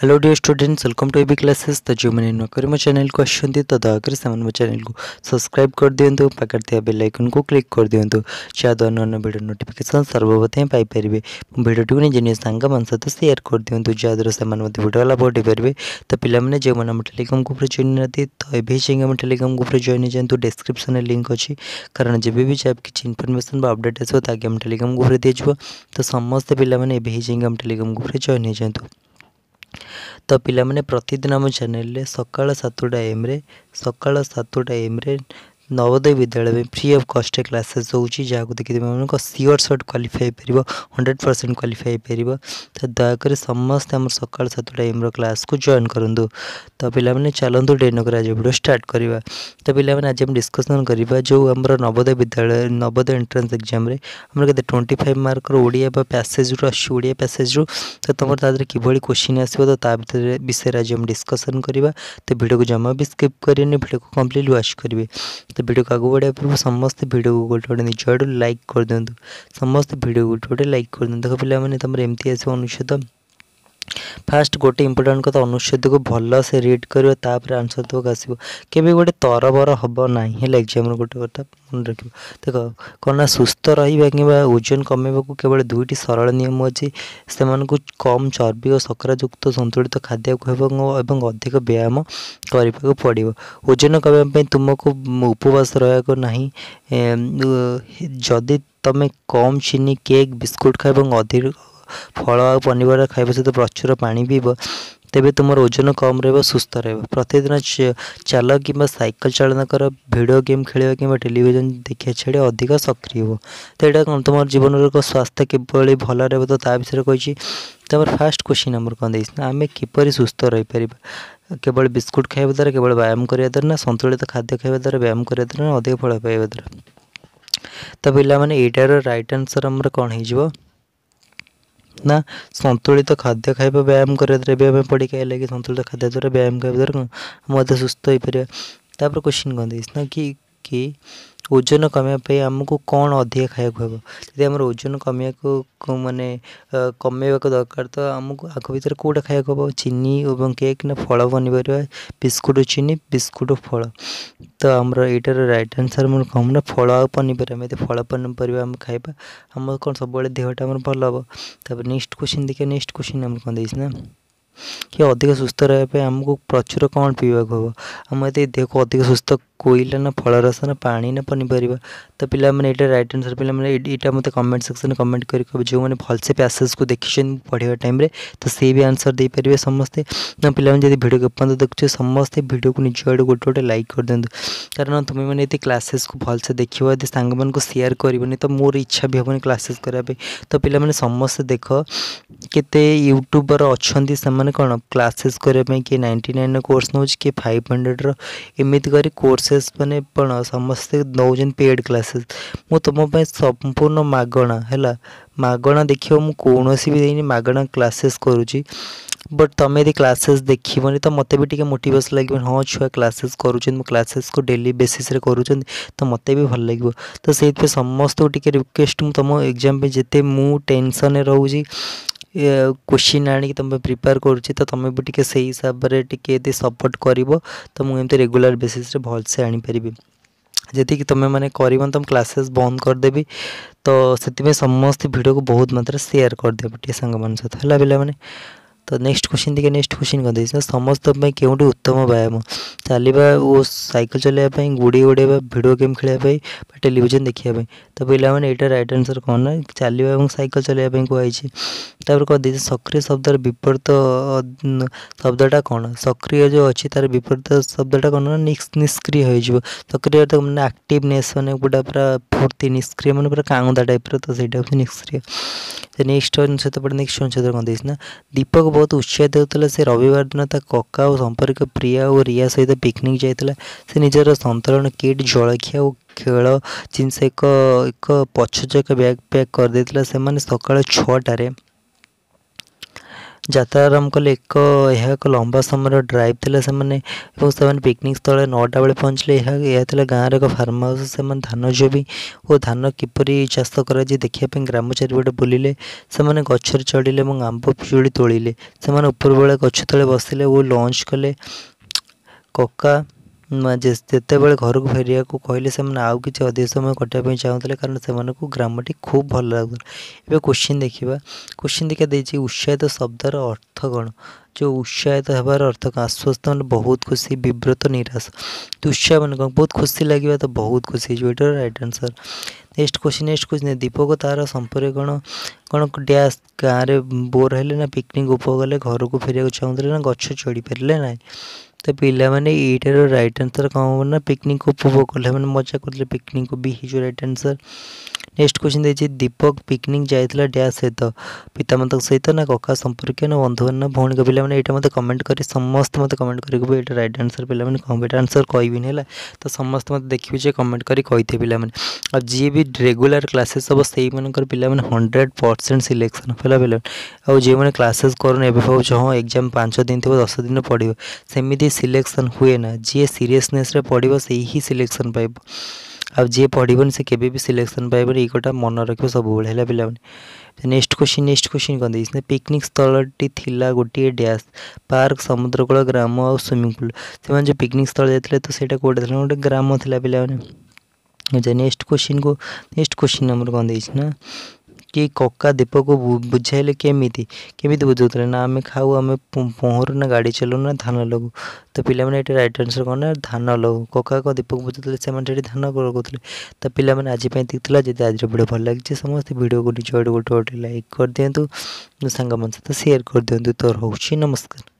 hello dear students welcome to A B classes तो जो मैंने नौकरी चैनल को आसती तद आगे से को सब्सक्राइब कर दिंतु पाखे बेल आइकन को क्लिक कर दिंतु जहाँ नुआ नुआ भिड नोटिकेसन सर्वप्रथम पाइपर भिडटी नहीं निज सांग सहित सेयार कर दिंतु जहाँद्वारा से भिड लाभ उठाइपर तो पे जो मैंने टेलीग्राम ग्रुप जइन ना तो ये चाहिए आम टेलीग्राम ग्रुप जॉइन जातु डेस्क्रिप्सन लिंक अच्छी कारण जब भी किसी इनफर्मेसन अपडेट आसो ताकि आम टेलीग्राम ग्रुप दिजाव तो समस्त पे ये चाहिए आम टेलीग्राम ग्रुप जॉइन जातु ତ ପିଲାମାନେ ପ୍ରତିଦିନ ଆମ ଚ୍ୟାନେଲରେ ସକାଳ ସାତଟା ଏମ୍ରେ ସକାଳ ସାତଟା ଏମ୍ରେ नवोदय विद्यालय में फ्री अफ कस्ट क्लासेस होती जहाँ को देखिए सियोर सर्ट क्वाफाई पार हंड्रेड परसेंट क्वाफाई पार तो दयाक समस्त आम सका सतटा एम र्लास को जॉन करूँ तो पे चलतु नगर आज भिड स्टार्ट करवा तो पे आज डिस्कसन करवा जो आम नवोदय विद्यालय नवोदय एंट्रान्स एक्जाम कहते ट्वेंटी फाइव मार्क ओडिया पैसेज्रु आस ओडिया पैसेज्रु तो तुम तादी किभ क्वेश्चन आसो विषय आज डिस्कसन करवा तो भिड को जमा भी स्कीप करेंगे भिड को कम्प्लीट व्वाश करेंगे तो ଭିଡ଼ିଓକୁ ଆଗକୁ ବଢ଼ିବା ପୂର୍ବରୁ ସମସ୍ତେ ଭିଡ଼ିଓକୁ ଗୋଟେ ଗୋଟେ ନିଜ ଆଡ଼ୁ ଲାଇକ୍ କରିଦିଅନ୍ତୁ ସମସ୍ତେ ଭିଡ଼ିଓକୁ ଗୋଟେ ଗୋଟେ ଲାଇକ୍ କରିଦିଅନ୍ତୁ ଦେଖ ପିଲାମାନେ ତୁମର ଏମିତି ଆସିବ ଅନୁଚ୍ଛେଦ ଫାଷ୍ଟ ଗୋଟେ ଇମ୍ପୋର୍ଟାଣ୍ଟ କଥା ଅନୁଚ୍ଛେଦକୁ ଭଲସେ ରିଡ଼୍ କରିବ ତାପରେ ଆନ୍ସର୍ ଦେବାକୁ ଆସିବ କେବେ ଗୋଟେ ତରବର ହେବ ନାହିଁ ହେଲା ଏକ୍ଜାମ୍ର ଗୋଟେ କଥା ମନେ ରଖିବ ଦେଖ କ'ଣ ନା ସୁସ୍ଥ ରହିବା କିମ୍ବା ଓଜନ କମାଇବାକୁ କେବଳ ଦୁଇଟି ସରଳ ନିୟମ ଅଛି ସେମାନଙ୍କୁ କମ୍ ଚର୍ବି ଓ ସକରାଯୁକ୍ତ ସନ୍ତୁଳିତ ଖାଦ୍ୟ ଖୁଆଇବାକୁ ଏବଂ ଅଧିକ ବ୍ୟାୟାମ କରିବାକୁ ପଡ଼ିବ ଓଜନ କମାଇବା ପାଇଁ ତୁମକୁ ଉପବାସ ରହିବାକୁ ନାହିଁ ଯଦି ତୁମେ କମ୍ ଚିନି କେକ୍ ବିସ୍କୁଟ୍ ଖାଅ ଏବଂ ଅଧିକ ଫଳ ଆଉ ପନିପରିବା ଖାଇବା ସହିତ ପ୍ରଚୁର ପାଣି ପିଇବ ତେବେ ତୁମର ଓଜନ କମ୍ ରହିବ ସୁସ୍ଥ ରହିବ ପ୍ରତିଦିନ ଚାଲ କିମ୍ବା ସାଇକେଲ ଚାଳନା କର ଭିଡ଼ିଓ ଗେମ୍ ଖେଳିବା କିମ୍ବା ଟେଲିଭିଜନ ଦେଖିବା ଛାଡ଼ି ଅଧିକ ସକ୍ରିୟ ହେବ ତ ଏଇଟା କ'ଣ ତୁମର ଜୀବନର ଏକ ସ୍ୱାସ୍ଥ୍ୟ କିଭଳି ଭଲ ରହିବ ତ ତା ବିଷୟରେ କହିଛି ତୁମର ଫାଷ୍ଟ କ୍ୱେଶ୍ଚିନ୍ ଆମର କ'ଣ ଦେଇଛି ନା ଆମେ କିପରି ସୁସ୍ଥ ରହିପାରିବା କେବଳ ବିସ୍କୁଟ୍ ଖାଇବା ଦ୍ୱାରା କେବଳ ବ୍ୟାୟାମ କରିବା ଦ୍ୱାରା ନା ସନ୍ତୁଳିତ ଖାଦ୍ୟ ଖାଇବା ଦ୍ୱାରା ବ୍ୟାୟାମ କରିବା ଦ୍ୱାରା ନା ଅଧିକ ଫଳ ପାଇବା ଦ୍ୱାରା ତ ପିଲାମାନେ ଏଇଟାର ରାଇଟ୍ ଆନ୍ସର ଆମର କ'ଣ ହେଇଯିବ ना संतुलित तो खाद्य खाइबा व्यायाम द्वारा भी पड़ी खाइले कि संतुलित तो खाद्य द्वारा व्यायाम खाइबा द्वारा मत सुस्थ हो पार क्वेश्चन कहते ना कि ଓଜନ କମେଇବା ପାଇଁ ଆମକୁ କ'ଣ ଅଧିକା ଖାଇବାକୁ ହେବ ଯଦି ଆମର ଓଜନ କମେଇବାକୁ ମାନେ କମେଇବାକୁ ଦରକାର ତ ଆମକୁ ଆଗ ଭିତରେ କେଉଁଟା ଖାଇବାକୁ ହେବ ଚିନି ଏବଂ କେକ୍ ନା ଫଳ ପନିପରିବା ବିସ୍କୁଟ୍ ଚିନି ବିସ୍କୁଟ୍ ଫଳ ତ ଆମର ଏଇଟାର ରାଇଟ୍ ଆନ୍ସର୍ ଆମର କ'ଣ ନା ଫଳ ଆଉ ପନିପରିବା ଆମେ ଯଦି ଫଳ ପନିପରିବା ଆମେ ଖାଇବା ଆମର କ'ଣ ସବୁବେଳେ ଦେହଟା ଆମର ଭଲ ହେବ ତାପରେ ନେକ୍ସଟ୍ କୋଶ୍ଚିନ୍ ଦେଖିବା ନେକ୍ସଟ୍ କୋଶ୍ଚିନ୍ ଆମର କ'ଣ ଦେଇଛି ନା कि अधिक सुस्थ रहा आमको प्रचुर कौन पीवाक हे आम ये देह को अधिक सुस्थ कोईला ना फल रस ना पा ना पनीपर तो पे रईट आंसर पे यहाँ मत कमेंट सेक्शन में कमेंट कर जो मैंने भलसे पैसेज को देखी पढ़ा टाइम तो सी भी आंसर दे पारे समस्ते ना पाला जब भिड एपर्त देखे समस्ते भिड को निज आड़े गोटे गोटे लाइक कर दिखाँ कारण तुम्हें मैंने ये क्लासेस को भलसे देख ये सांग मैं सेयार कर तो मोर इच्छा भी हेनी क्लासेस करापी तो पे समस्ते देख के यूट्यूबर अच्छा से मैंने कौन क्लासेस करने किए नाइंटी नाइन कोर्स नौ किए फाइव हंड्रेड रमी कोर्सेस मैंने समस्त नौ पेड क्लासेस मुझ तुम्हें संपूर्ण मगणा है मगणा देख कौन सी भी देनी मगणा क्लासेस करुच्ची बट तुम यदि क्लासेस देखनी तो मत भी टी मोटेस लगे हाँ छुआ क्लासेस कर क्लासेस को डेली बेसीस कर मत भी भल लगे तो से समस्त टे रिक्वेस्ट तुम एग्जाम जिते मुझे टेनसन रोचे କୋଶ୍ଚିନ୍ ଆଣିକି ତୁମ ପାଇଁ ପ୍ରିପେୟାର କରୁଛି ତ ତୁମେ ବି ଟିକେ ସେଇ ହିସାବରେ ଟିକେ ଯଦି ସପୋର୍ଟ କରିବ ତ ମୁଁ ଏମିତି ରେଗୁଲାର ବେସିସ୍ରେ ଭଲସେ ଆଣିପାରିବି ଯେତିକି ତୁମେମାନେ କରିବନି ତୁମ କ୍ଲାସେସ୍ ବନ୍ଦ କରିଦେବି ତ ସେଥିପାଇଁ ସମସ୍ତେ ଭିଡ଼ିଓକୁ ବହୁତ ମାତ୍ରାରେ ସେୟାର କରିଦେବେ ଟିକେ ସାଙ୍ଗମାନଙ୍କ ସହିତ ହେଲା ପିଲାମାନେ ତ ନେକ୍ସଟ କୋଶ୍ଚିନ୍ ଟିକେ ନେକ୍ସଟ କୋଶ୍ଚିନ୍ କରିଦେଇଛି ସମସ୍ତଙ୍କ ପାଇଁ କେଉଁଠି ଉତ୍ତମ ବ୍ୟାୟାମ ଚାଲିବା ଓ ସାଇକେଲ ଚଲାଇବା ପାଇଁ ଗୁଡ଼ି ଉଡ଼ାଇବା ଭିଡ଼ିଓ ଗେମ୍ ଖେଳିବା ପାଇଁ ବା ଟେଲିଭିଜନ ଦେଖିବା ପାଇଁ ତ ପିଲାମାନେ ଏଇଟା ରାଇଟ୍ ଆନ୍ସର୍ କ'ଣ ନା ଚାଲିବା ଏବଂ ସାଇକେଲ ଚଲାଇବା ପାଇଁ କୁହାଯାଇଛି ତାପରେ କ'ଣ ଦେଇଛି ସକ୍ରିୟ ଶବ୍ଦର ବିପରୀତ ଶବ୍ଦଟା କ'ଣ ସକ୍ରିୟ ଯେଉଁ ଅଛି ତା'ର ବିପରୀତ ଶବ୍ଦଟା କ'ଣ ନା ନିଷ୍କ୍ରିୟ ହେଇଯିବ ସକ୍ରିୟ ମାନେ ଆକ୍ଟିଭନେସ୍ ମାନେ ଗୋଟା ପୁରା ଫୁର୍ତ୍ତି ନିଷ୍କ୍ରିୟ ମାନେ ପୁରା କାଉଁଦା ଟାଇପ୍ର ତ ସେଇଟା ହେଉଛି ନିଷ୍କ୍ରିୟ ସେ ନେକ୍ସଟ ଅନୁଚ୍ଛେଦ ପରେ ନେକ୍ସଟ ଅନୁଚ୍ଛେଦ କ'ଣ ଦେଇଛି ନା ଦୀପକ ବହୁତ ଉତ୍ସାହିତ ହେଉଥିଲା ସେ ରବିବାର ଦିନ ତା କକା ଓ ସମ୍ପର୍କ ପ୍ରିୟା ଓ ରିୟା ସହିତ ପିକନିକ୍ ଯାଇଥିଲା ସେ ନିଜର ସନ୍ତରଣ କିଟ୍ ଜଳଖିଆ ଓ ଖେଳ ଜିନିଷ ଏକ ଏକ ପଛଯାକ ବ୍ୟାଗ୍ ପ୍ୟାକ୍ କରିଦେଇଥିଲା ସେମାନେ ସକାଳ ଛଅଟାରେ ଯାତ୍ରା ଆରମ୍ଭ କଲେ ଏକ ଏହା ଏକ ଲମ୍ବା ସମୟର ଡ୍ରାଇଭ୍ ଥିଲା ସେମାନେ ଏବଂ ସେମାନେ ପିକନିକ୍ ସ୍ଥଳରେ ନଅଟା ବେଳେ ପହଞ୍ଚିଲେ ଏହା ଏହା ଥିଲା ଗାଁର ଏକ ଫାର୍ମ ହାଉସ୍ ସେମାନେ ଧାନ ଜମି ଓ ଧାନ କିପରି ଚାଷ କରାଯାଏ ଦେଖିବା ପାଇଁ ଗ୍ରାମ ଚାରିପଟେ ବୁଲିଲେ ସେମାନେ ଗଛରେ ଚଢ଼ିଲେ ଏବଂ ଆମ୍ବ ପିଜୁଳି ତୋଳିଲେ ସେମାନେ ଉପରବେଳା ଗଛ ତଳେ ବସିଲେ ଓ ଲଞ୍ଚ୍ କଲେ କକା जिते घर को फेर को कहले से आउ किसी अधिक समय कटाप चाहूँ कारण से ग्राम टी खूब भल लगुता एवं क्वेश्चन देखा क्वेश्चन देखा दे उत्साहित शब्दर अर्थ कौन जो उत्साहित हेरा अर्थ कौन आश्वस्त मैंने बहुत खुशी ब्रत निराश तो उत्साह मैंने कौन बहुत खुशी लगे तो बहुत खुशी जो यार right answer next question next question दीपक तार संपर्क कौन कौन डा गाँव में बोर है पिकनिक उपगले घर को फेर चाहूल ना गच चढ़ी पारे ना ତ ପିଲାମାନେ ଏଇଟାର ରାଇଟ୍ ଆନ୍ସର୍ କ'ଣ ହେବ ନା ପିକ୍ନିକ୍ ଉପଭୋଗ କଲେ ମାନେ ମଜା କରୁଥିଲେ ପିକ୍ନିକ୍ ବି ହେଇଯିବ ରାଇଟ୍ ଆନ୍ସର୍ ନେକ୍ସଟ କ୍ୱେଶ୍ଚିନ୍ ଦେଇଛି ଦୀପକ ପିକନିକ୍ ଯାଇଥିଲା ଡ୍ୟାସ୍ ସହିତ ପିତାମାତାଙ୍କ ସହିତ ନା କକା ସମ୍ପର୍କୀୟ ନା ବନ୍ଧୁବାନ୍ଧବ ନା ଭଉଣୀଙ୍କ ପିଲାମାନେ ଏଇଟା ମୋତେ କମେଣ୍ଟ କରି ସମସ୍ତେ ମୋତେ କମେଣ୍ଟ କରିକି ଏଇଟା ରାଇଟ୍ ଆନ୍ସର୍ ପିଲାମାନେ କମେଣ୍ଟ ଆନ୍ସର୍ କହିବିନି ହେଲା ତ ସମସ୍ତେ ମୋତେ ଦେଖିବି ଯେ କମେଣ୍ଟ କରି କହିଥିବେ ପିଲାମାନେ ଆଉ ଯିଏ ବି ରେଗୁଲାର କ୍ଲାସେସ୍ ହେବ ସେଇମାନଙ୍କର ପିଲାମାନେ ହଣ୍ଡ୍ରେଡ଼ ପରସେଣ୍ଟ ସିଲେକ୍ସନ୍ ହେଲା ପିଲାମାନେ ଆଉ ଯେଉଁମାନେ କ୍ଲାସେସ୍ କରୁନି ଏବେ ଭାବୁଛି ହଁ ଏକ୍ଜାମ୍ ପାଞ୍ଚ ଦିନ ଥିବ ଦଶ ଦିନ ପଡ଼ିବ ସେମିତି ସିଲେକ୍ସନ୍ ହୁଏ ନା ଯିଏ ସିରିୟସନେସ୍ରେ ପଡ଼ିବ ସେଇ ହିଁ ସିଲେକ୍ସନ୍ ପାଇବ ଆଉ ଯିଏ ପଢ଼ିବନି ସେ କେବେ ବି ସିଲେକ୍ସନ୍ ପାଇବନି ଏଇ କଥା ମନେ ରଖିବ ସବୁବେଳେ ହେଲା ପିଲାମାନେ ନେକ୍ସଟ କ୍ୱେଶ୍ଚିନ୍ ନେକ୍ସଟ କ୍ୱେଶ୍ଚିନ୍ କ'ଣ ଦେଇଛି ନା ପିକନିକ୍ ସ୍ଥଳଟି ଥିଲା ଗୋଟିଏ ଡ୍ୟାସ୍ ପାର୍କ ସମୁଦ୍ରକୂଳ ଗ୍ରାମ ଆଉ ସୁଇମିଂ ପୁଲ୍ ସେମାନେ ଯେଉଁ ପିକନିକ୍ ସ୍ଥଳ ଯାଇଥିଲେ ତ ସେଇଟା କେଉଁଟା ଥିଲା ଗୋଟେ ଗ୍ରାମ ଥିଲା ପିଲାମାନେ ନେକ୍ସଟ କ୍ୱେଶ୍ଚିନ୍କୁ ନେକ୍ସଟ କ୍ୱେଶ୍ଚିନ୍ ଆମର କ'ଣ ଦେଇଛି ନା କି କକା ଦୀପକୁ ବୁଝାଇଲେ କେମିତି କେମିତି ବୁଝାଉଥିଲେ ନା ଆମେ ଖାଉ ଆମେ ପହଁରୁ ନା ଗାଡ଼ି ଚଲାଉ ନା ଧାନ ଲଗାଉ ତ ପିଲାମାନେ ଏଠି ରାଇଟ୍ ଆନ୍ସର୍ କ'ଣ ନା ଧାନ ଲଗାଉ କକା କଣ ଦୀପକୁ ବୁଝାଉଥିଲେ ସେମାନେ ସେଠି ଧାନ ଲଗାଉଥିଲେ ତ ପିଲାମାନେ ଆଜି ପାଇଁ ଏତିକି ଥିଲା ଯଦି ଆଜିର ଭିଡ଼ିଓ ଭଲ ଲାଗିଛି ସମସ୍ତେ ଭିଡ଼ିଓକୁ ନିଜ ଆଡ଼ୁ ଗୋଟେ ଗୋଟେ ଲାଇକ୍ କରିଦିଅନ୍ତୁ ସାଙ୍ଗମାନଙ୍କ ସହିତ ସେୟାର୍ କରିଦିଅନ୍ତୁ ତ ରହୁଛି ନମସ୍କାର